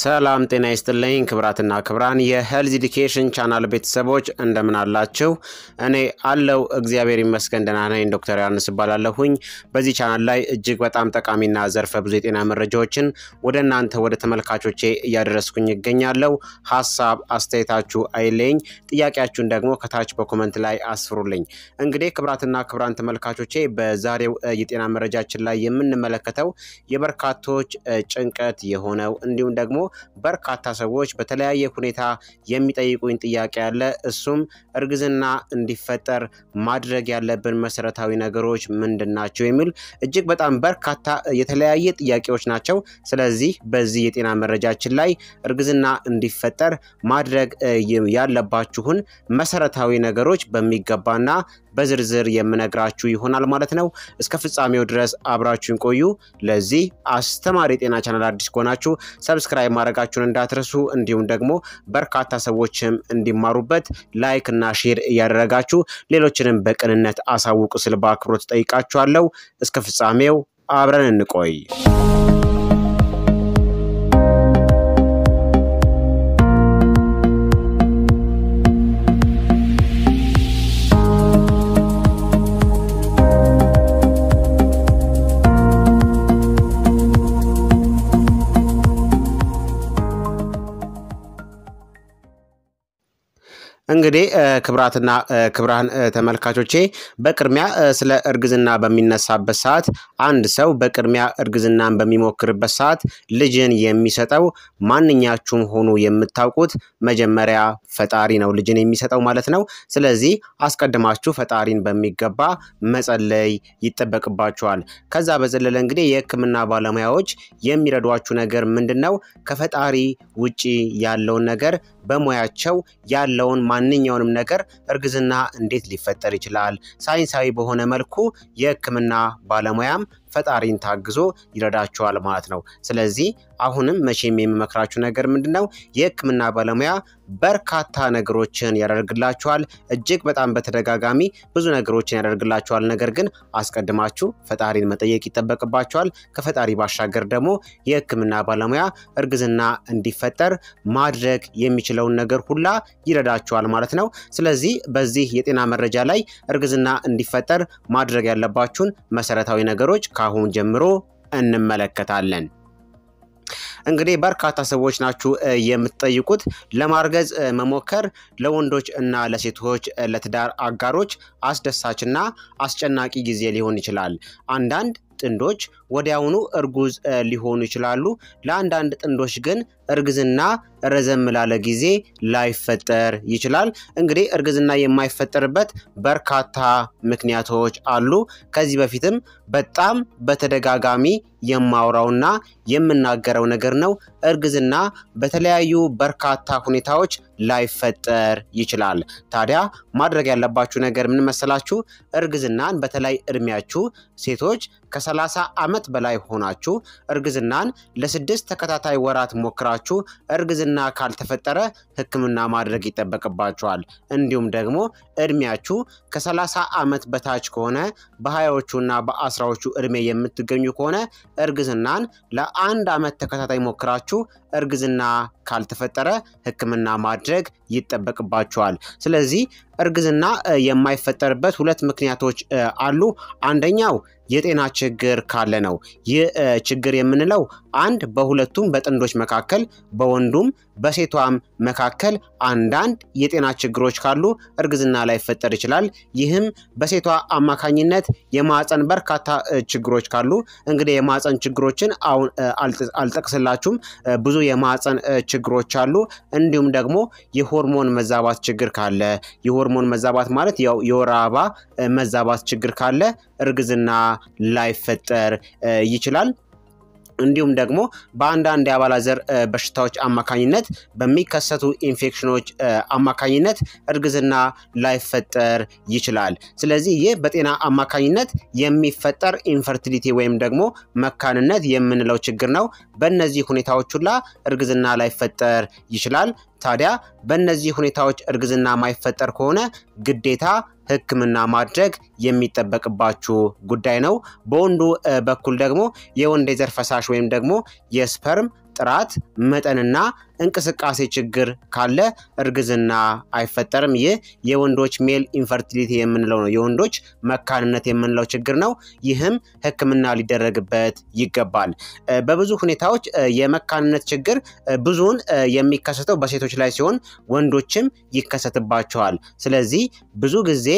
ሰላም ጤና ይስጥልኝ ክብራትና ክብራን የሄልዝ ኢዲኬሽን ቻናል ቤተሰቦች እንደምን አላችሁ? እኔ አለው እግዚአብሔር ይመስገን ደህና ነኝ። ዶክተር ዮሐንስ እባላለሁኝ። በዚህ ቻናል ላይ እጅግ በጣም ጠቃሚና ዘርፈ ብዙ የጤና መረጃዎችን ወደ እናንተ ወደ ተመልካቾቼ እያደረስኩኝ ይገኛለሁ። ሀሳብ አስተያየታችሁ አይለኝ፣ ጥያቄያችሁን ደግሞ ከታች በኮመንት ላይ አስፍሩልኝ። እንግዲህ ክብራትና ክብራን ተመልካቾቼ በዛሬው የጤና መረጃችን ላይ የምንመለከተው የበርካቶች ጭንቀት የሆነው እንዲሁም ደግሞ በርካታ ሰዎች በተለያየ ሁኔታ የሚጠይቁኝ ጥያቄ አለ። እሱም እርግዝና እንዲፈጠር ማድረግ ያለብን መሰረታዊ ነገሮች ምንድን ናቸው? የሚል እጅግ በጣም በርካታ የተለያየ ጥያቄዎች ናቸው። ስለዚህ በዚህ የጤና መረጃችን ላይ እርግዝና እንዲፈጠር ማድረግ ያለባችሁን መሰረታዊ ነገሮች በሚገባና በዝርዝር የምነግራችሁ ይሆናል ማለት ነው። እስከ ፍጻሜው ድረስ አብራችሁን ቆዩ። ለዚህ አስተማሪ የጤና ቻናል አዲስ ከሆናችሁ ሰብስ ሰብስክራይብ ማድረጋችሁን እንዳትረሱ። እንዲሁም ደግሞ በርካታ ሰዎችም እንዲማሩበት ላይክ እና ሼር እያደረጋችሁ ሌሎችንም በቅንነት አሳውቁ ስል በአክብሮት ጠይቃችኋለሁ። እስከ ፍጻሜው አብረን እንቆይ። እንግዲህ ክብራትና ክብራን ተመልካቾቼ በቅድሚያ ስለ እርግዝና በሚነሳበት ሰዓት አንድ ሰው በቅድሚያ እርግዝናን በሚሞክርበት ሰዓት ልጅን የሚሰጠው ማንኛችሁም ሆኑ የምታውቁት መጀመሪያ ፈጣሪ ነው ልጅን የሚሰጠው ማለት ነው። ስለዚህ አስቀድማችሁ ፈጣሪን በሚገባ መጸለይ ይጠበቅባችኋል። ከዛ በዘለለ እንግዲህ የሕክምና ባለሙያዎች የሚረዷችሁ ነገር ምንድን ነው? ከፈጣሪ ውጪ ያለውን ነገር በሙያቸው ያለውን ማንኛውንም ነገር እርግዝና እንዴት ሊፈጠር ይችላል ሳይንሳዊ በሆነ መልኩ የህክምና ባለሙያም ፈጣሪን ታግዞ ይረዳቸዋል ማለት ነው። ስለዚህ አሁንም መቼም የምመክራችሁ ነገር ምንድን ነው? የህክምና ባለሙያ በርካታ ነገሮችን ያደርግላችኋል። እጅግ በጣም በተደጋጋሚ ብዙ ነገሮችን ያደርግላችኋል። ነገር ግን አስቀድማችሁ ፈጣሪን መጠየቅ ይጠበቅባችኋል። ከፈጣሪ ባሻገር ደግሞ የህክምና ባለሙያ እርግዝና እንዲፈጠር ማድረግ የሚችለውን ነገር ሁላ ይረዳችኋል ማለት ነው። ስለዚህ በዚህ የጤና መረጃ ላይ እርግዝና እንዲፈጠር ማድረግ ያለባችሁን መሰረታዊ ነገሮች ካሁን ጀምሮ እንመለከታለን። እንግዲህ በርካታ ሰዎች ናችሁ የምትጠይቁት ለማርገዝ መሞከር ለወንዶች እና ለሴቶች ለትዳር አጋሮች አስደሳችና አስጨናቂ ጊዜ ሊሆን ይችላል። አንዳንድ ጥንዶች ወዲያውኑ እርጉዝ ሊሆኑ ይችላሉ። ለአንዳንድ ጥንዶች ግን እርግዝና ረዘም ላለ ጊዜ ላይፈጠር ይችላል። እንግዲህ እርግዝና የማይፈጠርበት በርካታ ምክንያቶች አሉ። ከዚህ በፊትም በጣም በተደጋጋሚ የማውራውና የምናገረው ነገር ነው። እርግዝና በተለያዩ በርካታ ሁኔታዎች ላይፈጠር ይችላል። ታዲያ ማድረግ ያለባችሁ ነገር ምን መሰላችሁ? እርግዝናን በተለይ እድሜያችሁ ሴቶች ከ30 ዓመት ዓመት በላይ ሆናችሁ እርግዝናን ለስድስት ተከታታይ ወራት ሞክራችሁ እርግዝና ካልተፈጠረ ሕክምና ማድረግ ይጠበቅባችኋል። እንዲሁም ደግሞ እድሜያችሁ ከ30 ዓመት በታች ከሆነ በሀያዎቹና በአስራዎቹ እድሜ የምትገኙ ከሆነ እርግዝናን ለአንድ ዓመት ተከታታይ ሞክራችሁ እርግዝና ካልተፈጠረ ሕክምና ማድረግ ይጠበቅባችኋል። ስለዚህ እርግዝና የማይፈጠርበት ሁለት ምክንያቶች አሉ። አንደኛው የጤና ችግር ካለ ነው። ይህ ችግር የምንለው አንድ በሁለቱም በጥንዶች መካከል በወንዱም በሴቷም መካከል አንዳንድ የጤና ችግሮች ካሉ እርግዝና ላይ ፈጠር ይችላል። ይህም በሴቷ አማካኝነት የማፀን በርካታ ችግሮች ካሉ እንግዲህ የማፀን ችግሮችን አሁን አልጠቅስላችሁም። ብዙ የማፀን ችግሮች አሉ። እንዲሁም ደግሞ የሆርሞን መዛባት ችግር ካለ የሆርሞን መዛባት ማለት ያው የወር አበባ መዛባት ችግር ካለ እርግዝና ላይፈጠር ይችላል። እንዲሁም ደግሞ በአንዳንድ የአባላ ዘር በሽታዎች አማካኝነት በሚከሰቱ ኢንፌክሽኖች አማካኝነት እርግዝና ላይፈጠር ይችላል። ስለዚህ ይህ በጤና አማካኝነት የሚፈጠር ኢንፈርቲሊቲ ወይም ደግሞ መካንነት የምንለው ችግር ነው። በእነዚህ ሁኔታዎች ሁላ እርግዝና ላይፈጠር ይችላል። ታዲያ በእነዚህ ሁኔታዎች እርግዝና ማይፈጠር ከሆነ ግዴታ ሕክምና ማድረግ የሚጠበቅባችሁ ጉዳይ ነው። በወንዱ በኩል ደግሞ የወንድ የዘር ፈሳሽ ወይም ደግሞ የስፐርም ጥራት መጠንና እንቅስቃሴ ችግር ካለ እርግዝና አይፈጠርም። ይህ የወንዶች ሜል ኢንፈርቲሊቲ የምንለው ነው፣ የወንዶች መካንነት የምንለው ችግር ነው። ይህም ሕክምና ሊደረግበት ይገባል። በብዙ ሁኔታዎች የመካንነት ችግር ብዙውን የሚከሰተው በሴቶች ላይ ሲሆን ወንዶችም ይከሰትባቸዋል። ስለዚህ ብዙ ጊዜ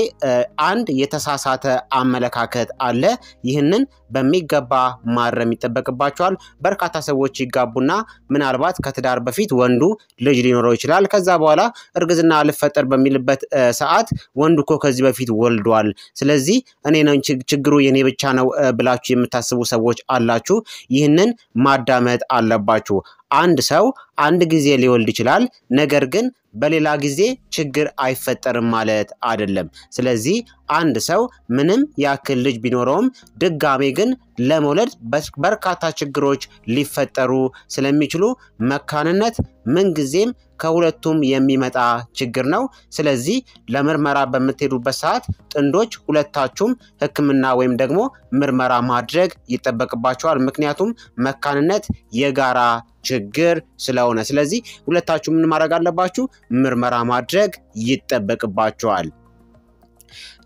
አንድ የተሳሳተ አመለካከት አለ። ይህንን በሚገባ ማረም ይጠበቅባቸዋል። በርካታ ሰዎች ይጋቡና ምናልባት ከትዳር በፊት በፊት ወንዱ ልጅ ሊኖረው ይችላል። ከዛ በኋላ እርግዝና ልፈጠር በሚልበት ሰዓት ወንዱ እኮ ከዚህ በፊት ወልዷል፣ ስለዚህ እኔ ነው ችግሩ የኔ ብቻ ነው ብላችሁ የምታስቡ ሰዎች አላችሁ። ይህንን ማዳመጥ አለባችሁ። አንድ ሰው አንድ ጊዜ ሊወልድ ይችላል፣ ነገር ግን በሌላ ጊዜ ችግር አይፈጠርም ማለት አይደለም። ስለዚህ አንድ ሰው ምንም ያክል ልጅ ቢኖረውም ድጋሜ ግን ለመውለድ በርካታ ችግሮች ሊፈጠሩ ስለሚችሉ መካንነት ምንጊዜም ከሁለቱም የሚመጣ ችግር ነው። ስለዚህ ለምርመራ በምትሄዱበት ሰዓት ጥንዶች ሁለታችሁም ሕክምና ወይም ደግሞ ምርመራ ማድረግ ይጠበቅባቸዋል። ምክንያቱም መካንነት የጋራ ችግር ስለሆነ፣ ስለዚህ ሁለታችሁ ምን ማድረግ አለባችሁ? ምርመራ ማድረግ ይጠበቅባቸዋል።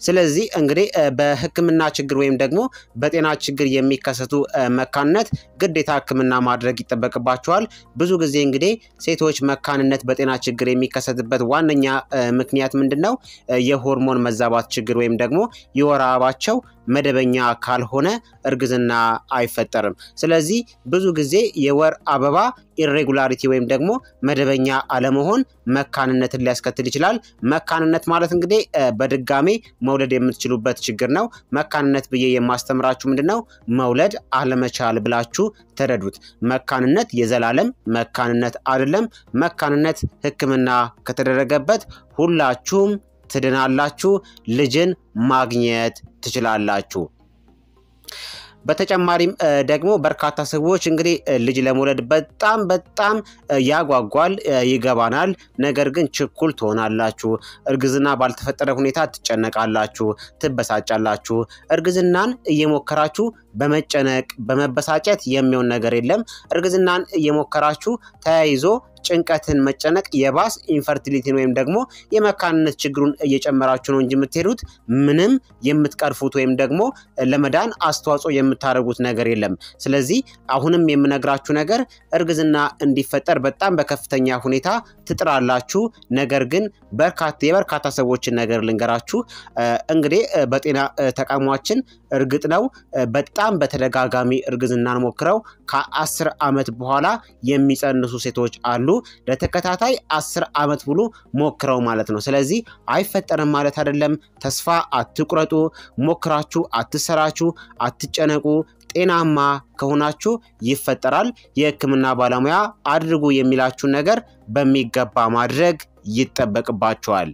ስለዚህ እንግዲህ በህክምና ችግር ወይም ደግሞ በጤና ችግር የሚከሰቱ መካንነት ግዴታ ህክምና ማድረግ ይጠበቅባቸዋል። ብዙ ጊዜ እንግዲህ ሴቶች መካንነት በጤና ችግር የሚከሰትበት ዋነኛ ምክንያት ምንድን ነው? የሆርሞን መዛባት ችግር ወይም ደግሞ የወር አበባቸው መደበኛ ካልሆነ እርግዝና አይፈጠርም። ስለዚህ ብዙ ጊዜ የወር አበባ ኢሬጉላሪቲ ወይም ደግሞ መደበኛ አለመሆን መካንነትን ሊያስከትል ይችላል። መካንነት ማለት እንግዲህ በድጋሜ መውለድ የምትችሉበት ችግር ነው። መካንነት ብዬ የማስተምራችሁ ምንድን ነው? መውለድ አለመቻል ብላችሁ ተረዱት። መካንነት የዘላለም መካንነት አይደለም። መካንነት ሕክምና ከተደረገበት ሁላችሁም ትድናላችሁ። ልጅን ማግኘት ትችላላችሁ። በተጨማሪም ደግሞ በርካታ ሰዎች እንግዲህ ልጅ ለመውለድ በጣም በጣም ያጓጓል፣ ይገባናል። ነገር ግን ችኩል ትሆናላችሁ። እርግዝና ባልተፈጠረ ሁኔታ ትጨነቃላችሁ፣ ትበሳጫላችሁ። እርግዝናን እየሞከራችሁ በመጨነቅ በመበሳጨት የሚሆን ነገር የለም። እርግዝናን እየሞከራችሁ ተያይዞ ጭንቀትን መጨነቅ የባስ ኢንፈርቲሊቲን ወይም ደግሞ የመካንነት ችግሩን እየጨመራችሁ ነው እንጂ የምትሄዱት ምንም የምትቀርፉት ወይም ደግሞ ለመዳን አስተዋጽኦ የምታደርጉት ነገር የለም። ስለዚህ አሁንም የምነግራችሁ ነገር እርግዝና እንዲፈጠር በጣም በከፍተኛ ሁኔታ ትጥራላችሁ። ነገር ግን የበርካታ ሰዎችን ነገር ልንገራችሁ። እንግዲህ በጤና ተቋማችን እርግጥ ነው በጣም በጣም በተደጋጋሚ እርግዝናን ሞክረው ከአስር ዓመት በኋላ የሚጸንሱ ሴቶች አሉ። ለተከታታይ አስር ዓመት ሙሉ ሞክረው ማለት ነው። ስለዚህ አይፈጠርም ማለት አይደለም። ተስፋ አትቁረጡ። ሞክራችሁ አትሰራችሁ፣ አትጨነቁ። ጤናማ ከሆናችሁ ይፈጠራል። የህክምና ባለሙያ አድርጉ የሚላችሁን ነገር በሚገባ ማድረግ ይጠበቅባችኋል።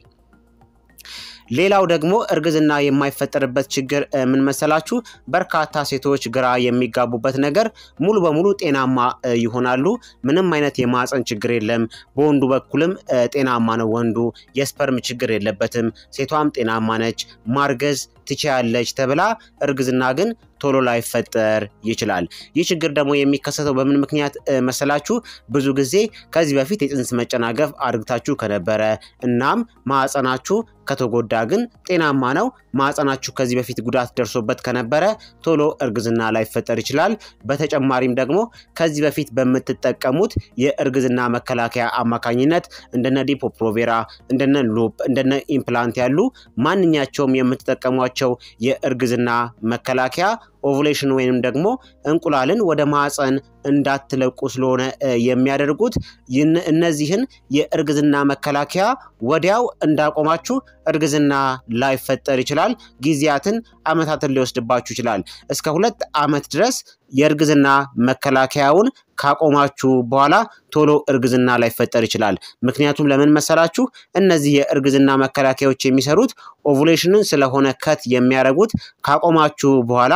ሌላው ደግሞ እርግዝና የማይፈጠርበት ችግር ምን መሰላችሁ? በርካታ ሴቶች ግራ የሚጋቡበት ነገር ሙሉ በሙሉ ጤናማ ይሆናሉ፣ ምንም አይነት የማፀን ችግር የለም፣ በወንዱ በኩልም ጤናማ ነው፣ ወንዱ የስፐርም ችግር የለበትም፣ ሴቷም ጤናማ ነች፣ ማርገዝ ትችያለች ተብላ እርግዝና ግን ቶሎ ላይፈጠር ይችላል። ይህ ችግር ደግሞ የሚከሰተው በምን ምክንያት መሰላችሁ? ብዙ ጊዜ ከዚህ በፊት የፅንስ መጨናገፍ አድርግታችሁ ከነበረ እናም ማዕፀናችሁ ከተጎዳ ግን ጤናማ ነው ማዕፀናችሁ ከዚህ በፊት ጉዳት ደርሶበት ከነበረ ቶሎ እርግዝና ላይፈጠር ይችላል። በተጨማሪም ደግሞ ከዚህ በፊት በምትጠቀሙት የእርግዝና መከላከያ አማካኝነት እንደነ ዲፖፕሮቬራ፣ እንደነ ሎፕ፣ እንደነ ኢምፕላንት ያሉ ማንኛቸውም የምትጠቀሟቸው የእርግዝና መከላከያ ኦቭሌሽን ወይንም ደግሞ እንቁላልን ወደ ማፀን እንዳትለቁ ስለሆነ የሚያደርጉት እነዚህን የእርግዝና መከላከያ ወዲያው እንዳቆማችሁ እርግዝና ላይፈጠር ይችላል። ጊዜያትን አመታትን ሊወስድባችሁ ይችላል። እስከ ሁለት አመት ድረስ የእርግዝና መከላከያውን ካቆማችሁ በኋላ ቶሎ እርግዝና ላይፈጠር ይችላል። ምክንያቱም ለምን መሰላችሁ? እነዚህ የእርግዝና መከላከያዎች የሚሰሩት ኦቭሌሽንን ስለሆነ ከት የሚያደርጉት። ካቆማችሁ በኋላ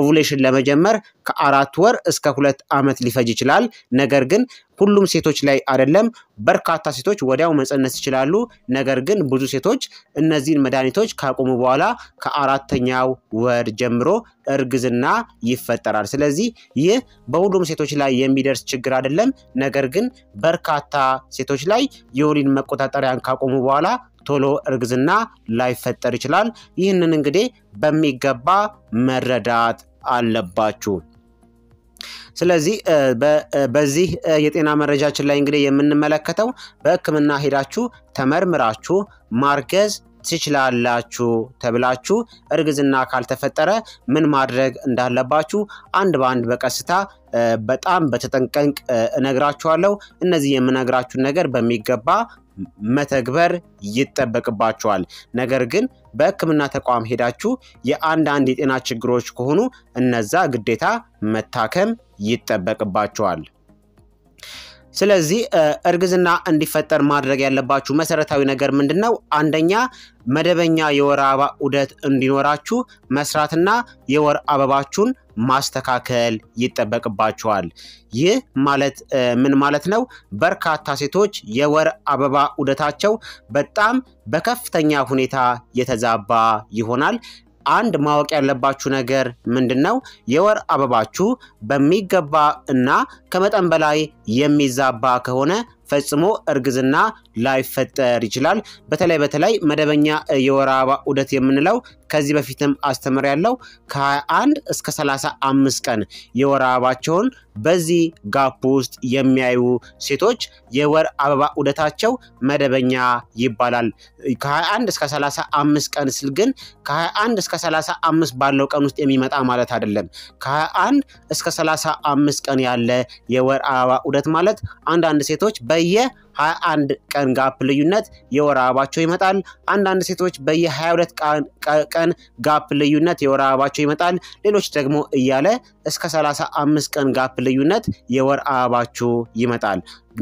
ኦቭሌሽን ለመጀመር ከአራት ወር እስከ ሁለት ዓመት ሊፈጅ ይችላል። ነገር ግን ሁሉም ሴቶች ላይ አይደለም። በርካታ ሴቶች ወዲያው መጸነስ ይችላሉ። ነገር ግን ብዙ ሴቶች እነዚህን መድኃኒቶች ካቆሙ በኋላ ከአራተኛው ወር ጀምሮ እርግዝና ይፈጠራል። ስለዚህ ይህ በሁሉም ሴቶች ላይ የሚደርስ ችግር አይደለም። ነገር ግን በርካታ ሴቶች ላይ የወሊድ መቆጣጠሪያን ካቆሙ በኋላ ቶሎ እርግዝና ላይፈጠር ይችላል። ይህንን እንግዲህ በሚገባ መረዳት አለባችሁ። ስለዚህ በዚህ የጤና መረጃችን ላይ እንግዲህ የምንመለከተው በህክምና ሄዳችሁ ተመርምራችሁ ማርገዝ ትችላላችሁ ተብላችሁ እርግዝና ካልተፈጠረ ምን ማድረግ እንዳለባችሁ አንድ በአንድ በቀስታ በጣም በተጠንቀንቅ እነግራችኋለሁ። እነዚህ የምነግራችሁን ነገር በሚገባ መተግበር ይጠበቅባቸዋል። ነገር ግን በሕክምና ተቋም ሄዳችሁ የአንዳንድ የጤና ችግሮች ከሆኑ እነዛ ግዴታ መታከም ይጠበቅባቸዋል። ስለዚህ እርግዝና እንዲፈጠር ማድረግ ያለባችሁ መሰረታዊ ነገር ምንድን ነው? አንደኛ መደበኛ የወር አበባ ዑደት እንዲኖራችሁ መስራትና የወር አበባችሁን ማስተካከል ይጠበቅባችኋል። ይህ ማለት ምን ማለት ነው? በርካታ ሴቶች የወር አበባ ዑደታቸው በጣም በከፍተኛ ሁኔታ የተዛባ ይሆናል። አንድ ማወቅ ያለባችሁ ነገር ምንድን ነው? የወር አበባችሁ በሚገባ እና ከመጠን በላይ የሚዛባ ከሆነ ፈጽሞ እርግዝና ላይፈጠር ይችላል። በተለይ በተለይ መደበኛ የወር አበባ ዑደት የምንለው ከዚህ በፊትም አስተምር ያለው ከ21 እስከ 35 ቀን የወር አበባቸውን በዚህ ጋፕ ውስጥ የሚያዩ ሴቶች የወር አበባ ዑደታቸው መደበኛ ይባላል። ከ21 እስከ 35 ቀን ስል ግን ከ21 እስከ 35 ባለው ቀን ውስጥ የሚመጣ ማለት አይደለም። ከ21 እስከ 35 ቀን ያለ የወር አበባ ዑደት ማለት አንዳንድ ሴቶች በየ 21 ቀን ጋፕ ልዩነት የወር አበባቸው ይመጣል። አንዳንድ ሴቶች በየ22 ቀን ጋፕ ልዩነት የወር አበባቸው ይመጣል። ሌሎች ደግሞ እያለ እስከ 35 ቀን ጋፕ ልዩነት የወር አበባችሁ ይመጣል።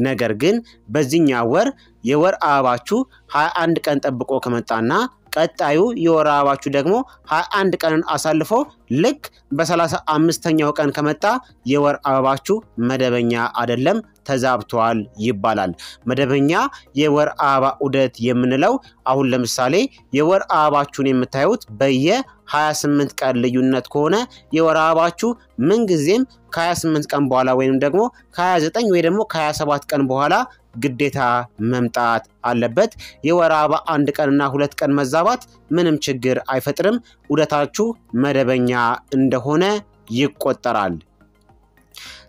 ነገር ግን በዚህኛው ወር የወር አበባችሁ 21 ቀን ጠብቆ ከመጣና ቀጣዩ የወር አበባችሁ ደግሞ 21 ቀንን አሳልፎ ልክ 35 አምስተኛው ቀን ከመጣ የወር አበባችሁ መደበኛ አይደለም፣ ተዛብቷል ይባላል። መደበኛ የወር አበባ ዑደት የምንለው አሁን ለምሳሌ የወር አበባችሁን የምታዩት በየ 28 ቀን ልዩነት ከሆነ የወር አበባችሁ ምንጊዜም ከ28 ቀን በኋላ ወይም ደግሞ ከ29 ወይ ደግሞ ከ27 ቀን በኋላ ግዴታ መምጣት አለበት። የወር አበባ አንድ ቀንና ሁለት ቀን መዛባት ምንም ችግር አይፈጥርም። ዑደታችሁ መደበኛ እንደሆነ ይቆጠራል።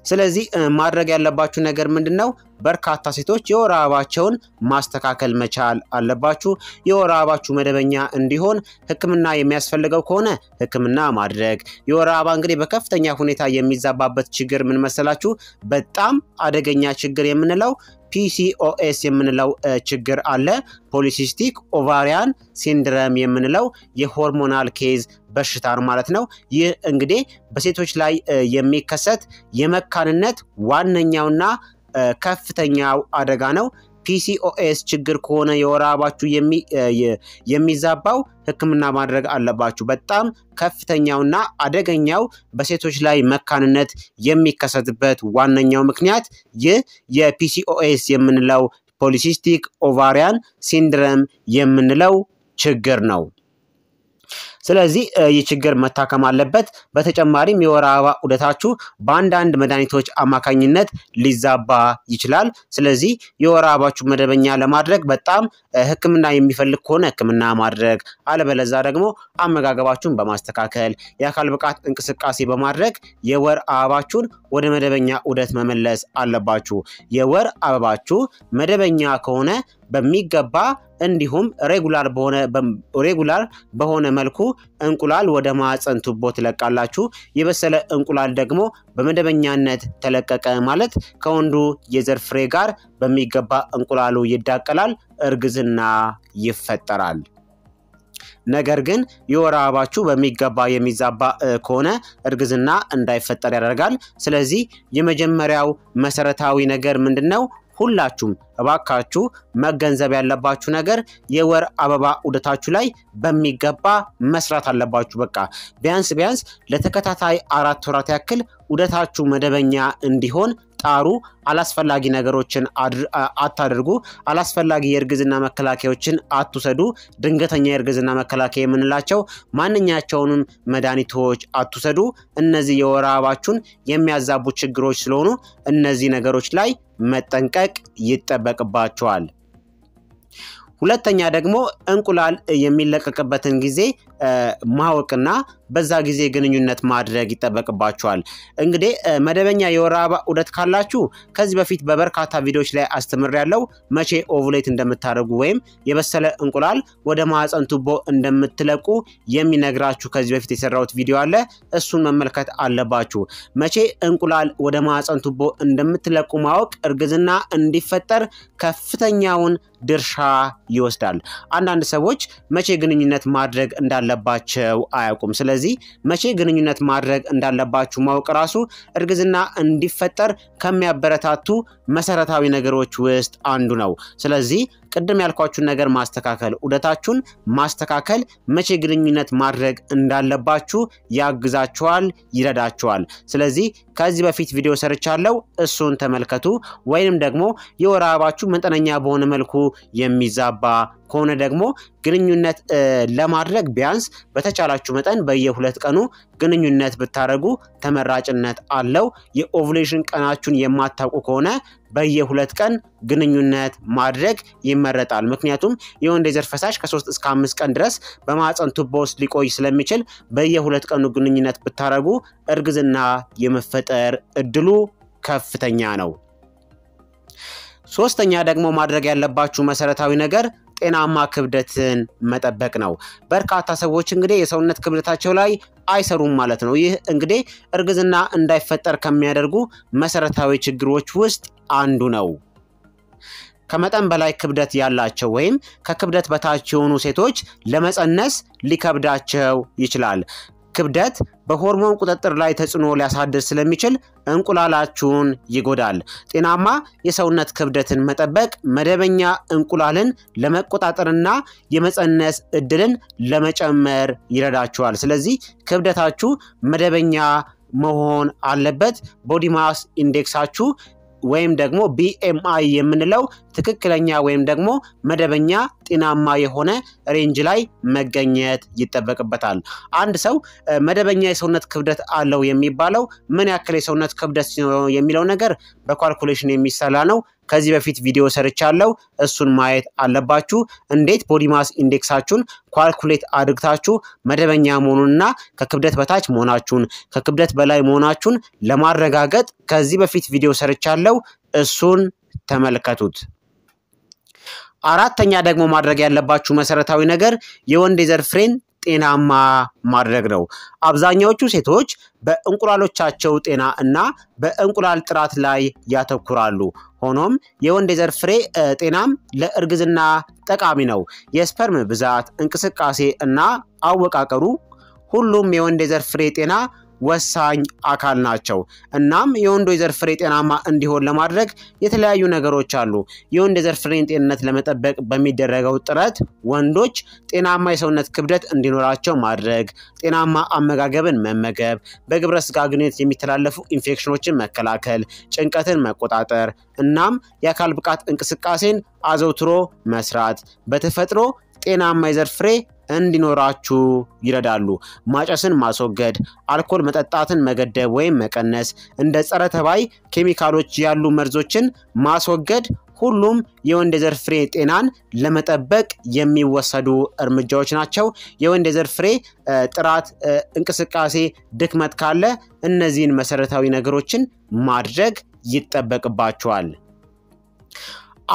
ስለዚህ ማድረግ ያለባችሁ ነገር ምንድን ነው? በርካታ ሴቶች የወር አበባቸውን ማስተካከል መቻል አለባችሁ። የወር አበባችሁ መደበኛ እንዲሆን ሕክምና የሚያስፈልገው ከሆነ ሕክምና ማድረግ። የወር አበባ እንግዲህ በከፍተኛ ሁኔታ የሚዛባበት ችግር ምን መሰላችሁ? በጣም አደገኛ ችግር የምንለው ፒሲኦኤስ የምንለው ችግር አለ። ፖሊሲስቲክ ኦቫሪያን ሲንድረም የምንለው የሆርሞናል ኬዝ በሽታ ነው ማለት ነው። ይህ እንግዲህ በሴቶች ላይ የሚከሰት የመካንነት ዋነኛውና ከፍተኛው አደጋ ነው። ፒሲኦኤስ ችግር ከሆነ የወር አበባችሁ የሚዛባው ሕክምና ማድረግ አለባችሁ። በጣም ከፍተኛውና አደገኛው በሴቶች ላይ መካንነት የሚከሰትበት ዋነኛው ምክንያት ይህ የፒሲኦኤስ የምንለው ፖሊሲስቲክ ኦቫሪያን ሲንድረም የምንለው ችግር ነው። ስለዚህ ይህ ችግር መታከም አለበት። በተጨማሪም የወር አበባ ዑደታችሁ በአንዳንድ መድኃኒቶች አማካኝነት ሊዛባ ይችላል። ስለዚህ የወር አበባችሁ መደበኛ ለማድረግ በጣም ሕክምና የሚፈልግ ከሆነ ሕክምና ማድረግ፣ አለበለዛ ደግሞ አመጋገባችሁን በማስተካከል የአካል ብቃት እንቅስቃሴ በማድረግ የወር አበባችሁን ወደ መደበኛ ዑደት መመለስ አለባችሁ። የወር አበባችሁ መደበኛ ከሆነ በሚገባ እንዲሁም ሬጉላር በሆነ ሬጉላር በሆነ መልኩ እንቁላል ወደ ማዕፀን ቱቦ ትለቃላችሁ። የበሰለ እንቁላል ደግሞ በመደበኛነት ተለቀቀ ማለት ከወንዱ የዘር ፍሬ ጋር በሚገባ እንቁላሉ ይዳቀላል፣ እርግዝና ይፈጠራል። ነገር ግን የወር አበባችሁ በሚገባ የሚዛባ ከሆነ እርግዝና እንዳይፈጠር ያደርጋል። ስለዚህ የመጀመሪያው መሰረታዊ ነገር ምንድን ነው? ሁላችሁም እባካችሁ መገንዘብ ያለባችሁ ነገር የወር አበባ ዑደታችሁ ላይ በሚገባ መስራት አለባችሁ። በቃ ቢያንስ ቢያንስ ለተከታታይ አራት ወራት ያክል ዑደታችሁ መደበኛ እንዲሆን ጣሩ። አላስፈላጊ ነገሮችን አታድርጉ። አላስፈላጊ የእርግዝና መከላከያዎችን አትውሰዱ። ድንገተኛ የእርግዝና መከላከያ የምንላቸው ማንኛቸውንም መድኃኒቶች አትውሰዱ። እነዚህ የወር አበባችሁን የሚያዛቡ ችግሮች ስለሆኑ እነዚህ ነገሮች ላይ መጠንቀቅ ይጠበቅባቸዋል። ሁለተኛ ደግሞ እንቁላል የሚለቀቅበትን ጊዜ ማወቅና በዛ ጊዜ ግንኙነት ማድረግ ይጠበቅባቸዋል። እንግዲህ መደበኛ የወር አበባ ዑደት ካላችሁ ከዚህ በፊት በበርካታ ቪዲዮዎች ላይ አስተምር ያለው መቼ ኦቭሌት እንደምታደርጉ ወይም የበሰለ እንቁላል ወደ ማህፀን ቱቦ እንደምትለቁ የሚነግራችሁ ከዚህ በፊት የሰራሁት ቪዲዮ አለ። እሱን መመልከት አለባችሁ። መቼ እንቁላል ወደ ማህፀን ቱቦ እንደምትለቁ ማወቅ እርግዝና እንዲፈጠር ከፍተኛውን ድርሻ ይወስዳል። አንዳንድ ሰዎች መቼ ግንኙነት ማድረግ እንዳለ እንዳለባቸው አያውቁም። ስለዚህ መቼ ግንኙነት ማድረግ እንዳለባችሁ ማወቅ ራሱ እርግዝና እንዲፈጠር ከሚያበረታቱ መሰረታዊ ነገሮች ውስጥ አንዱ ነው። ስለዚህ ቅድም ያልኳችሁን ነገር ማስተካከል፣ ዑደታችሁን ማስተካከል መቼ ግንኙነት ማድረግ እንዳለባችሁ ያግዛችኋል፣ ይረዳችኋል። ስለዚህ ከዚህ በፊት ቪዲዮ ሰርቻለሁ፣ እሱን ተመልከቱ። ወይንም ደግሞ የወር አበባችሁ መጠነኛ በሆነ መልኩ የሚዛባ ከሆነ ደግሞ ግንኙነት ለማድረግ ቢያንስ በተቻላችሁ መጠን በየሁለት ቀኑ ግንኙነት ብታደርጉ ተመራጭነት አለው። የኦቭሌሽን ቀናችሁን የማታውቁ ከሆነ በየሁለት ቀን ግንኙነት ማድረግ ይመረጣል። ምክንያቱም የወንድ የዘር ፈሳሽ ከሶስት እስከ አምስት ቀን ድረስ በማህፀን ቱቦ ውስጥ ሊቆይ ስለሚችል በየሁለት ቀኑ ግንኙነት ብታደረጉ እርግዝና የመፈጠ የመፍጠር እድሉ ከፍተኛ ነው። ሶስተኛ ደግሞ ማድረግ ያለባችሁ መሰረታዊ ነገር ጤናማ ክብደትን መጠበቅ ነው። በርካታ ሰዎች እንግዲህ የሰውነት ክብደታቸው ላይ አይሰሩም ማለት ነው። ይህ እንግዲህ እርግዝና እንዳይፈጠር ከሚያደርጉ መሰረታዊ ችግሮች ውስጥ አንዱ ነው። ከመጠን በላይ ክብደት ያላቸው ወይም ከክብደት በታች የሆኑ ሴቶች ለመፀነስ ሊከብዳቸው ይችላል። ክብደት በሆርሞን ቁጥጥር ላይ ተጽዕኖ ሊያሳድር ስለሚችል እንቁላላችሁን ይጎዳል። ጤናማ የሰውነት ክብደትን መጠበቅ መደበኛ እንቁላልን ለመቆጣጠርና የመፀነስ እድልን ለመጨመር ይረዳችኋል። ስለዚህ ክብደታችሁ መደበኛ መሆን አለበት። ቦዲማስ ኢንዴክሳችሁ ወይም ደግሞ ቢኤምአይ የምንለው ትክክለኛ ወይም ደግሞ መደበኛ ጤናማ የሆነ ሬንጅ ላይ መገኘት ይጠበቅበታል። አንድ ሰው መደበኛ የሰውነት ክብደት አለው የሚባለው ምን ያክል የሰውነት ክብደት የሚለው ነገር በኳልኩሌሽን የሚሰላ ነው። ከዚህ በፊት ቪዲዮ ሰርቻለሁ። እሱን ማየት አለባችሁ። እንዴት ቦዲማስ ኢንዴክሳችሁን ኳልኩሌት አድርግታችሁ መደበኛ መሆኑንና ከክብደት በታች መሆናችሁን ከክብደት በላይ መሆናችሁን ለማረጋገጥ ከዚህ በፊት ቪዲዮ ሰርቻለሁ። እሱን ተመልከቱት። አራተኛ ደግሞ ማድረግ ያለባችሁ መሰረታዊ ነገር የወንድ የዘር ፍሬን ጤናማ ማድረግ ነው። አብዛኛዎቹ ሴቶች በእንቁላሎቻቸው ጤና እና በእንቁላል ጥራት ላይ ያተኩራሉ። ሆኖም የወንድ የዘር ፍሬ ጤናም ለእርግዝና ጠቃሚ ነው። የስፐርም ብዛት፣ እንቅስቃሴ እና አወቃቀሩ ሁሉም የወንድ የዘር ፍሬ ጤና ወሳኝ አካል ናቸው። እናም የወንዶች ዘር ፍሬ ጤናማ እንዲሆን ለማድረግ የተለያዩ ነገሮች አሉ። የወንድ የዘር ፍሬን ጤንነት ለመጠበቅ በሚደረገው ጥረት ወንዶች ጤናማ የሰውነት ክብደት እንዲኖራቸው ማድረግ፣ ጤናማ አመጋገብን መመገብ፣ በግብረ ስጋ ግንኙነት የሚተላለፉ ኢንፌክሽኖችን መከላከል፣ ጭንቀትን መቆጣጠር እናም የአካል ብቃት እንቅስቃሴን አዘውትሮ መስራት በተፈጥሮ ጤናማ የዘር ፍሬ እንዲኖራችሁ ይረዳሉ። ማጨስን ማስወገድ፣ አልኮል መጠጣትን መገደብ ወይም መቀነስ፣ እንደ ጸረ ተባይ ኬሚካሎች ያሉ መርዞችን ማስወገድ ሁሉም የወንድ የዘር ፍሬ ጤናን ለመጠበቅ የሚወሰዱ እርምጃዎች ናቸው። የወንድ የዘር ፍሬ ጥራት፣ እንቅስቃሴ፣ ድክመት ካለ እነዚህን መሰረታዊ ነገሮችን ማድረግ ይጠበቅባቸዋል።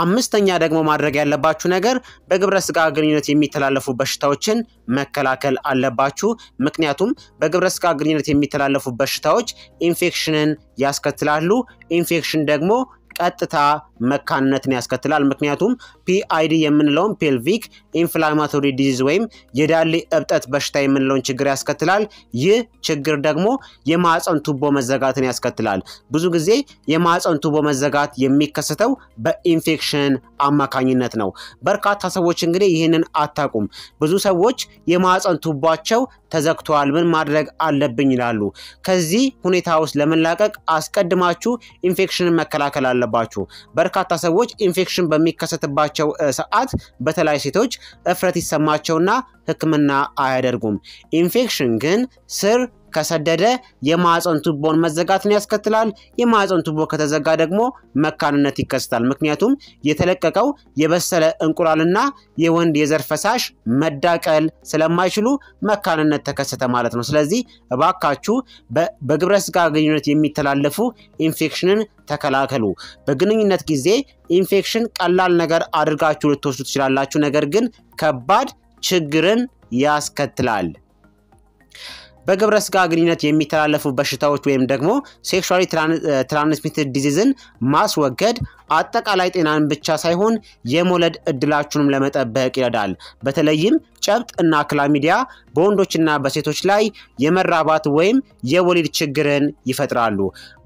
አምስተኛ ደግሞ ማድረግ ያለባችሁ ነገር በግብረ ስጋ ግንኙነት የሚተላለፉ በሽታዎችን መከላከል አለባችሁ። ምክንያቱም በግብረ ስጋ ግንኙነት የሚተላለፉ በሽታዎች ኢንፌክሽንን ያስከትላሉ። ኢንፌክሽን ደግሞ ቀጥታ መካንነትን ያስከትላል። ምክንያቱም ፒአይዲ የምንለውን ፔልቪክ ኢንፍላማቶሪ ዲዚዝ ወይም የዳሌ እብጠት በሽታ የምንለውን ችግር ያስከትላል። ይህ ችግር ደግሞ የማፀን ቱቦ መዘጋትን ያስከትላል። ብዙ ጊዜ የማፀን ቱቦ መዘጋት የሚከሰተው በኢንፌክሽን አማካኝነት ነው። በርካታ ሰዎች እንግዲህ ይህንን አታቁም ብዙ ሰዎች የማፀን ቱቧቸው ተዘግተዋል፣ ምን ማድረግ አለብኝ ይላሉ። ከዚህ ሁኔታ ውስጥ ለመላቀቅ አስቀድማችሁ ኢንፌክሽንን መከላከል አለባችሁ። በርካታ ሰዎች ኢንፌክሽን በሚከሰትባቸው ሰዓት በተለይ ሴቶች እፍረት ይሰማቸውና ሕክምና አያደርጉም። ኢንፌክሽን ግን ስር ከሰደደ የማዕፀን ቱቦን መዘጋትን ያስከትላል። የማዕፀን ቱቦ ከተዘጋ ደግሞ መካንነት ይከሰታል። ምክንያቱም የተለቀቀው የበሰለ እንቁላልና የወንድ የዘር ፈሳሽ መዳቀል ስለማይችሉ መካንነት ተከሰተ ማለት ነው። ስለዚህ እባካችሁ በግብረ ስጋ ግንኙነት የሚተላለፉ ኢንፌክሽንን ተከላከሉ። በግንኙነት ጊዜ ኢንፌክሽን ቀላል ነገር አድርጋችሁ ልትወስዱ ትችላላችሁ፣ ነገር ግን ከባድ ችግርን ያስከትላል። በግብረ ስጋ ግንኙነት የሚተላለፉ በሽታዎች ወይም ደግሞ ሴክሹዋሊ ትራንስሚትድ ዲዚዝን ማስወገድ አጠቃላይ ጤናን ብቻ ሳይሆን የመውለድ እድላችሁንም ለመጠበቅ ይረዳል። በተለይም ጨብጥ እና ክላሚዲያ በወንዶችና በሴቶች ላይ የመራባት ወይም የወሊድ ችግርን ይፈጥራሉ።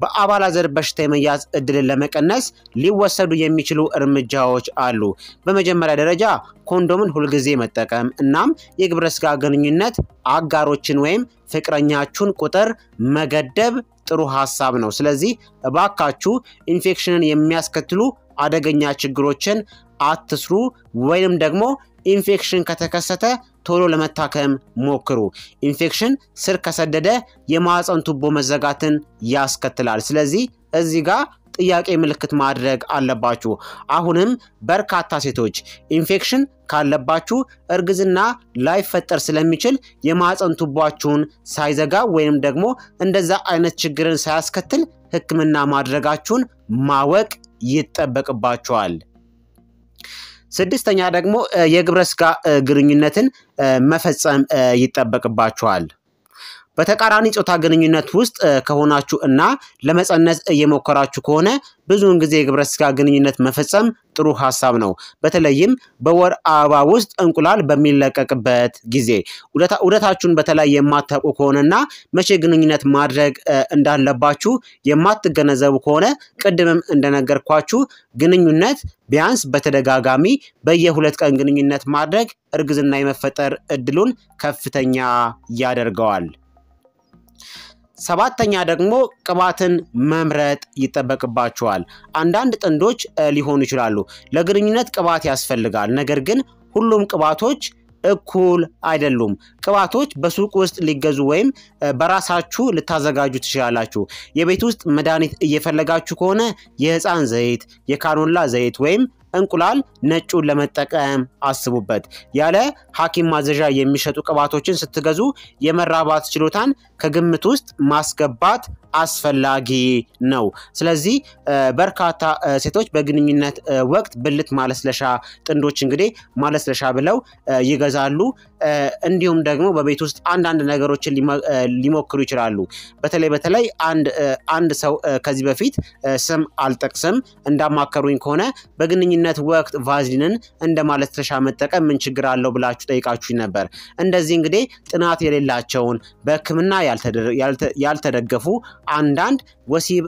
በአባላዘር በሽታ የመያዝ እድልን ለመቀነስ ሊወሰዱ የሚችሉ እርምጃዎች አሉ። በመጀመሪያ ደረጃ ኮንዶምን ሁልጊዜ መጠቀም እናም የግብረ ስጋ ግንኙነት አጋሮችን ወይም ፍቅረኛችሁን ቁጥር መገደብ ጥሩ ሀሳብ ነው። ስለዚህ እባካችሁ ኢንፌክሽንን የሚያስከትሉ አደገኛ ችግሮችን አትስሩ ወይም ደግሞ ኢንፌክሽን ከተከሰተ ቶሎ ለመታከም ሞክሩ። ኢንፌክሽን ስር ከሰደደ የማህፀን ቱቦ መዘጋትን ያስከትላል። ስለዚህ እዚህ ጋር ጥያቄ ምልክት ማድረግ አለባችሁ። አሁንም በርካታ ሴቶች ኢንፌክሽን ካለባችሁ እርግዝና ላይፈጠር ስለሚችል የማህፀን ቱቧችሁን ሳይዘጋ ወይም ደግሞ እንደዛ አይነት ችግርን ሳያስከትል ሕክምና ማድረጋችሁን ማወቅ ይጠበቅባችኋል። ስድስተኛ ደግሞ የግብረ ስጋ ግንኙነትን መፈጸም ይጠበቅባችኋል። በተቃራኒ ጾታ ግንኙነት ውስጥ ከሆናችሁ እና ለመጸነስ እየሞከራችሁ ከሆነ ብዙውን ጊዜ የግብረ ስጋ ግንኙነት መፈጸም ጥሩ ሀሳብ ነው። በተለይም በወር አበባ ውስጥ እንቁላል በሚለቀቅበት ጊዜ ውደታችሁን በተለይ የማታውቁ ከሆነና መቼ ግንኙነት ማድረግ እንዳለባችሁ የማትገነዘቡ ከሆነ ቅድምም እንደነገርኳችሁ ግንኙነት ቢያንስ በተደጋጋሚ በየሁለት ቀን ግንኙነት ማድረግ እርግዝና የመፈጠር እድሉን ከፍተኛ ያደርገዋል። ሰባተኛ ደግሞ ቅባትን መምረጥ ይጠበቅባቸዋል። አንዳንድ ጥንዶች ሊሆኑ ይችላሉ ለግንኙነት ቅባት ያስፈልጋል። ነገር ግን ሁሉም ቅባቶች እኩል አይደሉም። ቅባቶች በሱቅ ውስጥ ሊገዙ ወይም በራሳችሁ ልታዘጋጁ ትችላላችሁ። የቤት ውስጥ መድኃኒት እየፈለጋችሁ ከሆነ የህፃን ዘይት፣ የካኖላ ዘይት ወይም እንቁላል ነጩን ለመጠቀም አስቡበት። ያለ ሐኪም ማዘዣ የሚሸጡ ቅባቶችን ስትገዙ የመራባት ችሎታን ከግምት ውስጥ ማስገባት አስፈላጊ ነው። ስለዚህ በርካታ ሴቶች በግንኙነት ወቅት ብልት ማለስለሻ ጥንዶች እንግዲህ ማለስለሻ ብለው ይገዛሉ። እንዲሁም ደግሞ በቤት ውስጥ አንዳንድ ነገሮችን ሊሞክሩ ይችላሉ። በተለይ በተለይ አንድ ሰው ከዚህ በፊት ስም አልጠቅስም እንዳማከሩኝ ከሆነ በግንኙነት ወቅት ቫዝሊንን እንደ ማለስለሻ መጠቀም ምን ችግር አለው ብላችሁ ጠይቃችሁኝ ነበር። እንደዚህ እንግዲህ ጥናት የሌላቸውን በሕክምና ያልተደገፉ አንዳንድ ወሲብ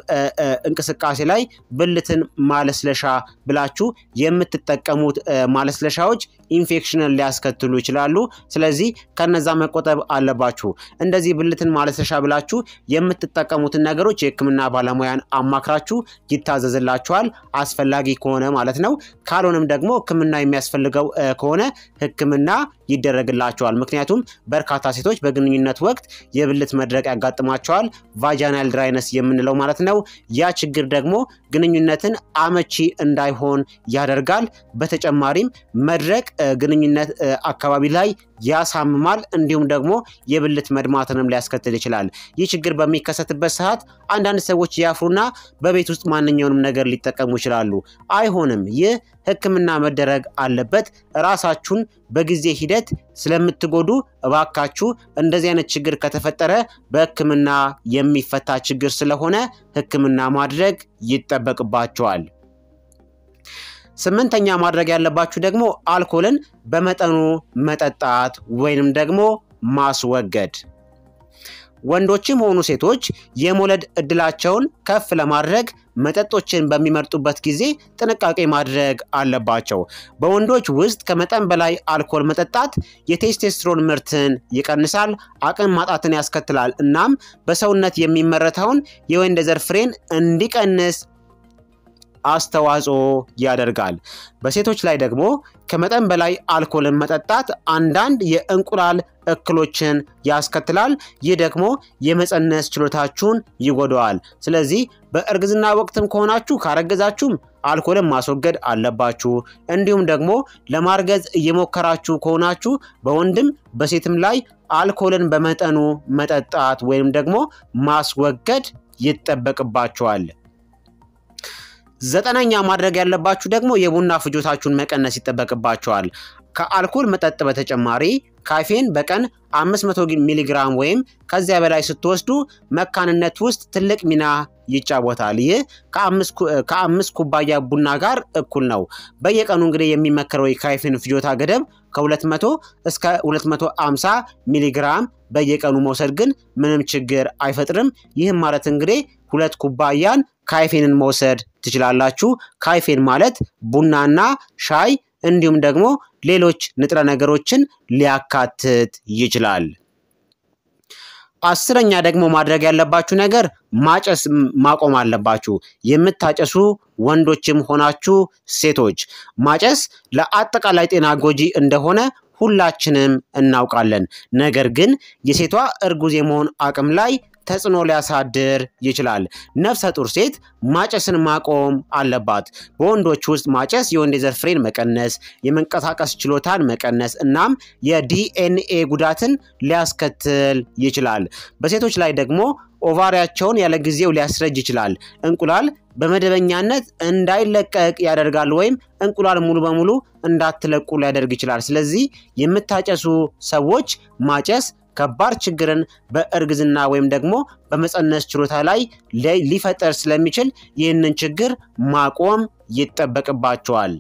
እንቅስቃሴ ላይ ብልትን ማለስለሻ ብላችሁ የምትጠቀሙት ማለስለሻዎች ኢንፌክሽንን ሊያስከትሉ ይችላሉ። ስለዚህ ከነዛ መቆጠብ አለባችሁ። እንደዚህ ብልትን ማለስለሻ ብላችሁ የምትጠቀሙትን ነገሮች የህክምና ባለሙያን አማክራችሁ ይታዘዝላችኋል፣ አስፈላጊ ከሆነ ማለት ነው። ካልሆነም ደግሞ ህክምና የሚያስፈልገው ከሆነ ህክምና ይደረግላቸዋል። ምክንያቱም በርካታ ሴቶች በግንኙነት ወቅት የብልት መድረቅ ያጋጥማቸዋል። ቫጃናል ድራይነስ የምንለው አለው ማለት ነው። ያ ችግር ደግሞ ግንኙነትን አመቺ እንዳይሆን ያደርጋል። በተጨማሪም መድረቅ ግንኙነት አካባቢ ላይ ያሳምማል። እንዲሁም ደግሞ የብልት መድማትንም ሊያስከትል ይችላል። ይህ ችግር በሚከሰትበት ሰዓት አንዳንድ ሰዎች ያፍሩና በቤት ውስጥ ማንኛውንም ነገር ሊጠቀሙ ይችላሉ። አይሆንም። ይህ ህክምና መደረግ አለበት። ራሳችሁን በጊዜ ሂደት ስለምትጎዱ እባካችሁ እንደዚህ አይነት ችግር ከተፈጠረ በህክምና የሚፈታ ችግር ስለሆነ ህክምና ማድረግ ይጠበቅባቸዋል። ስምንተኛ ማድረግ ያለባችሁ ደግሞ አልኮልን በመጠኑ መጠጣት ወይንም ደግሞ ማስወገድ ወንዶችም ሆኑ ሴቶች የመውለድ እድላቸውን ከፍ ለማድረግ መጠጦችን በሚመርጡበት ጊዜ ጥንቃቄ ማድረግ አለባቸው። በወንዶች ውስጥ ከመጠን በላይ አልኮል መጠጣት የቴስቴስትሮን ምርትን ይቀንሳል፣ አቅም ማጣትን ያስከትላል። እናም በሰውነት የሚመረተውን የወንድ ዘር ፍሬን እንዲቀንስ አስተዋጽኦ ያደርጋል። በሴቶች ላይ ደግሞ ከመጠን በላይ አልኮልን መጠጣት አንዳንድ የእንቁላል እክሎችን ያስከትላል። ይህ ደግሞ የመፀነስ ችሎታችሁን ይጎደዋል። ስለዚህ በእርግዝና ወቅትም ከሆናችሁ ካረገዛችሁም አልኮልን ማስወገድ አለባችሁ። እንዲሁም ደግሞ ለማርገዝ እየሞከራችሁ ከሆናችሁ በወንድም በሴትም ላይ አልኮልን በመጠኑ መጠጣት ወይም ደግሞ ማስወገድ ይጠበቅባቸዋል። ዘጠነኛ ማድረግ ያለባችሁ ደግሞ የቡና ፍጆታችሁን መቀነስ ይጠበቅባቸዋል። ከአልኮል መጠጥ በተጨማሪ ካፌን በቀን 500 ሚሊግራም ወይም ከዚያ በላይ ስትወስዱ መካንነት ውስጥ ትልቅ ሚና ይጫወታል። ይህ ከአምስት ኩባያ ቡና ጋር እኩል ነው። በየቀኑ እንግዲህ የሚመከረው የካፌን ፍጆታ ገደብ ከ200 እስከ 250 ሚሊግራም በየቀኑ መውሰድ ግን ምንም ችግር አይፈጥርም። ይህም ማለት እንግዲህ ሁለት ኩባያን ካይፌንን መውሰድ ትችላላችሁ። ካይፌን ማለት ቡናና ሻይ እንዲሁም ደግሞ ሌሎች ንጥረ ነገሮችን ሊያካትት ይችላል። አስረኛ ደግሞ ማድረግ ያለባችሁ ነገር ማጨስ ማቆም አለባችሁ። የምታጨሱ ወንዶችም ሆናችሁ ሴቶች ማጨስ ለአጠቃላይ ጤና ጎጂ እንደሆነ ሁላችንም እናውቃለን። ነገር ግን የሴቷ እርጉዝ የመሆን አቅም ላይ ተጽዕኖ ሊያሳድር ይችላል። ነፍሰ ጡር ሴት ማጨስን ማቆም አለባት። በወንዶች ውስጥ ማጨስ የወንድ የዘር ፍሬን መቀነስ፣ የመንቀሳቀስ ችሎታን መቀነስ እናም የዲኤንኤ ጉዳትን ሊያስከትል ይችላል። በሴቶች ላይ ደግሞ ኦቫሪያቸውን ያለ ጊዜው ሊያስረጅ ይችላል። እንቁላል በመደበኛነት እንዳይለቀቅ ያደርጋል ወይም እንቁላል ሙሉ በሙሉ እንዳትለቁ ሊያደርግ ይችላል። ስለዚህ የምታጨሱ ሰዎች ማጨስ ከባድ ችግርን በእርግዝና ወይም ደግሞ በመፀነስ ችሎታ ላይ ሊፈጠር ስለሚችል ይህንን ችግር ማቆም ይጠበቅባቸዋል።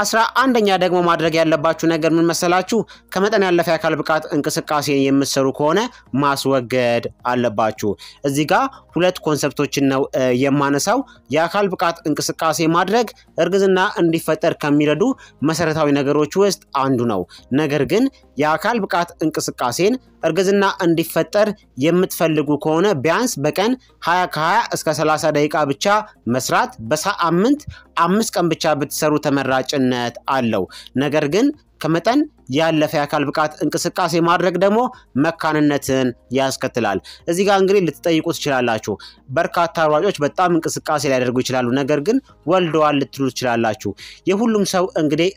አስራ አንደኛ ደግሞ ማድረግ ያለባችሁ ነገር ምን መሰላችሁ? ከመጠን ያለፈ የአካል ብቃት እንቅስቃሴ የምትሰሩ ከሆነ ማስወገድ አለባችሁ። እዚህ ጋር ሁለት ኮንሰፕቶችን ነው የማነሳው። የአካል ብቃት እንቅስቃሴ ማድረግ እርግዝና እንዲፈጠር ከሚረዱ መሰረታዊ ነገሮች ውስጥ አንዱ ነው። ነገር ግን የአካል ብቃት እንቅስቃሴን እርግዝና እንዲፈጠር የምትፈልጉ ከሆነ ቢያንስ በቀን 20 ከ20 እስከ 30 ደቂቃ ብቻ መስራት በሳምንት አምስት ቀን ብቻ ብትሰሩ ተመራጭነት አለው። ነገር ግን ከመጠን ያለፈ የአካል ብቃት እንቅስቃሴ ማድረግ ደግሞ መካንነትን ያስከትላል። እዚህ ጋር እንግዲህ ልትጠይቁ ትችላላችሁ። በርካታ ሯጮች በጣም እንቅስቃሴ ሊያደርጉ ይችላሉ፣ ነገር ግን ወልደዋል ልትሉ ትችላላችሁ። የሁሉም ሰው እንግዲህ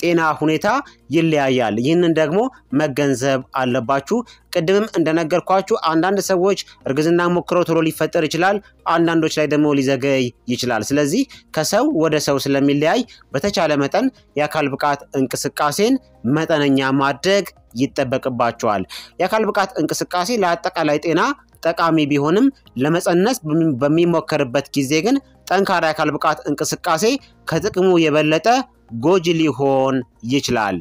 ጤና ሁኔታ ይለያያል። ይህንን ደግሞ መገንዘብ አለባችሁ። ቅድምም እንደነገርኳችሁ አንዳንድ ሰዎች እርግዝና ሞክረው ቶሎ ሊፈጠር ይችላል፣ አንዳንዶች ላይ ደግሞ ሊዘገይ ይችላል። ስለዚህ ከሰው ወደ ሰው ስለሚለያይ በተቻለ መጠን የአካል ብቃት እንቅስቃሴን መጠነኛ ማድረግ ይጠበቅባቸዋል። የአካል ብቃት እንቅስቃሴ ለአጠቃላይ ጤና ጠቃሚ ቢሆንም ለመፀነስ በሚሞከርበት ጊዜ ግን ጠንካራ የአካል ብቃት እንቅስቃሴ ከጥቅሙ የበለጠ ጎጂ ሊሆን ይችላል።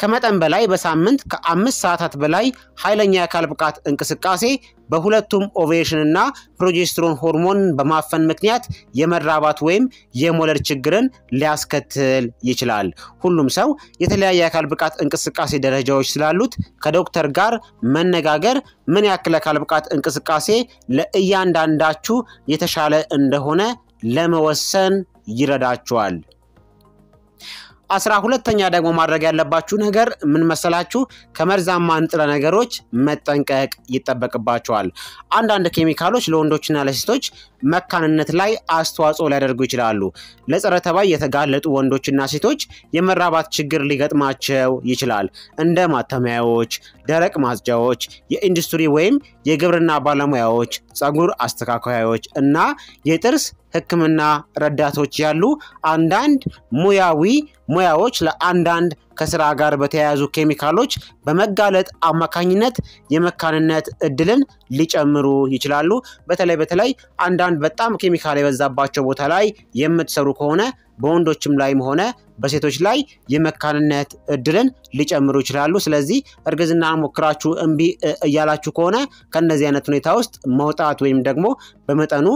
ከመጠን በላይ በሳምንት ከአምስት ሰዓታት በላይ ኃይለኛ የአካል ብቃት እንቅስቃሴ በሁለቱም ኦቬሽን እና ፕሮጀስትሮን ሆርሞን በማፈን ምክንያት የመራባት ወይም የሞለድ ችግርን ሊያስከትል ይችላል። ሁሉም ሰው የተለያየ የአካል ብቃት እንቅስቃሴ ደረጃዎች ስላሉት ከዶክተር ጋር መነጋገር ምን ያክል የአካል ብቃት እንቅስቃሴ ለእያንዳንዳችሁ የተሻለ እንደሆነ ለመወሰን ይረዳችኋል። አስራ ሁለተኛ ደግሞ ማድረግ ያለባችሁ ነገር ምን መሰላችሁ? ከመርዛማ ንጥረ ነገሮች መጠንቀቅ ይጠበቅባቸዋል። አንዳንድ ኬሚካሎች ለወንዶችና ለሴቶች መካንነት ላይ አስተዋጽኦ ሊያደርጉ ይችላሉ። ለጸረ ተባይ የተጋለጡ ወንዶችና ሴቶች የመራባት ችግር ሊገጥማቸው ይችላል። እንደ ማተሚያዎች፣ ደረቅ ማጽጃዎች፣ የኢንዱስትሪ ወይም የግብርና ባለሙያዎች፣ ጸጉር አስተካካዮች እና የጥርስ ሕክምና ረዳቶች ያሉ አንዳንድ ሙያዊ ሙያዎች ለአንዳንድ ከስራ ጋር በተያያዙ ኬሚካሎች በመጋለጥ አማካኝነት የመካንነት እድልን ሊጨምሩ ይችላሉ። በተለይ በተለይ አንዳንድ በጣም ኬሚካል የበዛባቸው ቦታ ላይ የምትሰሩ ከሆነ በወንዶችም ላይም ሆነ በሴቶች ላይ የመካንነት እድልን ሊጨምሩ ይችላሉ። ስለዚህ እርግዝና ሞክራችሁ እምቢ እያላችሁ ከሆነ ከእነዚህ አይነት ሁኔታ ውስጥ መውጣት ወይም ደግሞ በመጠኑ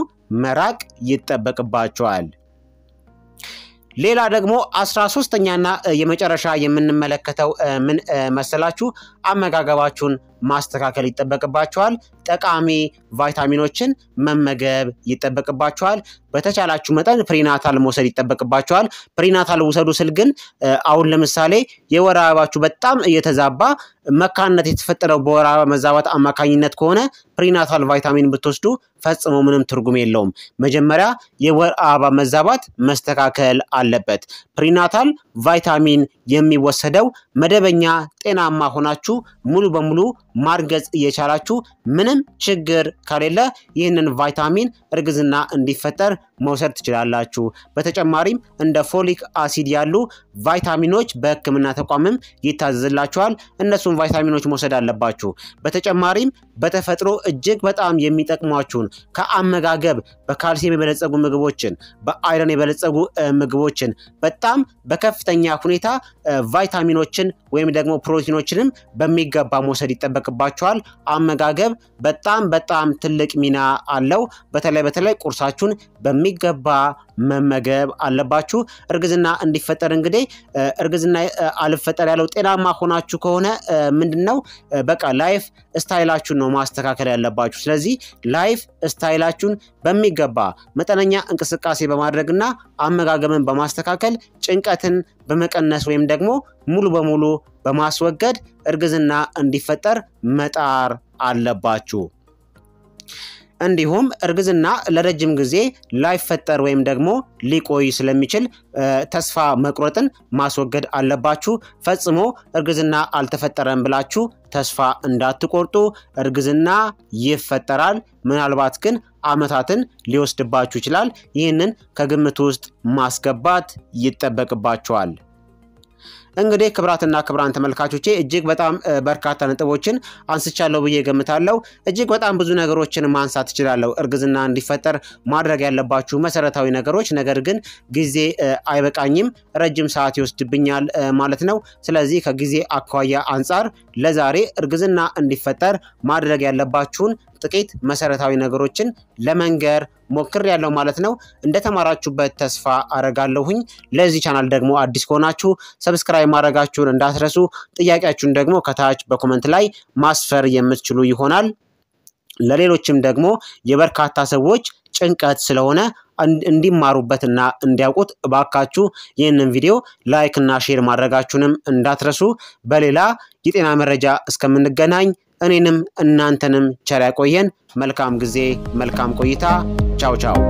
መራቅ ይጠበቅባቸዋል። ሌላ ደግሞ አስራ ሶስተኛና የመጨረሻ የምንመለከተው ምን መሰላችሁ? አመጋገባችሁን ማስተካከል ይጠበቅባቸዋል። ጠቃሚ ቫይታሚኖችን መመገብ ይጠበቅባቸዋል። በተቻላችሁ መጠን ፕሪናታል መውሰድ ይጠበቅባቸዋል። ፕሪናታል ውሰዱ ስል ግን አሁን ለምሳሌ የወር አበባችሁ በጣም እየተዛባ መካንነት የተፈጠረው በወር አበባ መዛባት አማካኝነት ከሆነ ፕሪናታል ቫይታሚን ብትወስዱ ፈጽሞ ምንም ትርጉም የለውም። መጀመሪያ የወር አበባ መዛባት መስተካከል አለበት። ፕሪናታል ቫይታሚን የሚወሰደው መደበኛ ጤናማ ሆናችሁ ሙሉ በሙሉ ማርገጽ እየቻላችሁ ምንም ችግር ከሌለ ይህንን ቫይታሚን እርግዝና እንዲፈጠር መውሰድ ትችላላችሁ። በተጨማሪም እንደ ፎሊክ አሲድ ያሉ ቫይታሚኖች በህክምና ተቋምም ይታዘዝላችኋል። እነሱን ቫይታሚኖች መውሰድ አለባችሁ። በተጨማሪም በተፈጥሮ እጅግ በጣም የሚጠቅሟችሁን ከአመጋገብ በካልሲየም የበለጸጉ ምግቦችን፣ በአይረን የበለጸጉ ምግቦችን በጣም በከፍተኛ ሁኔታ ቫይታሚኖችን ወይም ደግሞ ፕሮቲኖችንም በሚገባ መውሰድ ይጠበቅባችኋል። አመጋገብ በጣም በጣም ትልቅ ሚና አለው። በተለይ በተለይ ቁርሳችሁን በሚ በሚገባ መመገብ አለባችሁ። እርግዝና እንዲፈጠር እንግዲህ እርግዝና አልፈጠር ያለው ጤናማ ሆናችሁ ከሆነ ምንድን ነው በቃ ላይፍ ስታይላችሁን ነው ማስተካከል ያለባችሁ። ስለዚህ ላይፍ ስታይላችሁን በሚገባ መጠነኛ እንቅስቃሴ በማድረግና አመጋገብን በማስተካከል ጭንቀትን በመቀነስ ወይም ደግሞ ሙሉ በሙሉ በማስወገድ እርግዝና እንዲፈጠር መጣር አለባችሁ። እንዲሁም እርግዝና ለረጅም ጊዜ ላይፈጠር ወይም ደግሞ ሊቆይ ስለሚችል ተስፋ መቁረጥን ማስወገድ አለባችሁ። ፈጽሞ እርግዝና አልተፈጠረም ብላችሁ ተስፋ እንዳትቆርጡ። እርግዝና ይፈጠራል፣ ምናልባት ግን ዓመታትን ሊወስድባችሁ ይችላል። ይህንን ከግምት ውስጥ ማስገባት ይጠበቅባችኋል። እንግዲህ ክብራትና ክብራን ተመልካቾቼ እጅግ በጣም በርካታ ነጥቦችን አንስቻለሁ ብዬ ገምታለሁ። እጅግ በጣም ብዙ ነገሮችን ማንሳት እችላለሁ። እርግዝና እንዲፈጠር ማድረግ ያለባችሁ መሰረታዊ ነገሮች፣ ነገር ግን ጊዜ አይበቃኝም፣ ረጅም ሰዓት ይወስድብኛል ማለት ነው። ስለዚህ ከጊዜ አኳያ አንጻር ለዛሬ እርግዝና እንዲፈጠር ማድረግ ያለባችሁን ጥቂት መሰረታዊ ነገሮችን ለመንገር ሞክር ያለው ማለት ነው። እንደተማራችሁበት ተስፋ አረጋለሁኝ። ለዚህ ቻናል ደግሞ አዲስ ከሆናችሁ ሰብስክራይብ ማድረጋችሁን እንዳትረሱ። ጥያቄያችሁን ደግሞ ከታች በኮመንት ላይ ማስፈር የምትችሉ ይሆናል። ለሌሎችም ደግሞ የበርካታ ሰዎች ጭንቀት ስለሆነ እንዲማሩበትና እንዲያውቁት እባካችሁ ይህንን ቪዲዮ ላይክ እና ሼር ማድረጋችሁንም እንዳትረሱ። በሌላ የጤና መረጃ እስከምንገናኝ እኔንም እናንተንም ቸር ያቆየን። መልካም ጊዜ፣ መልካም ቆይታ። ቻው ቻው።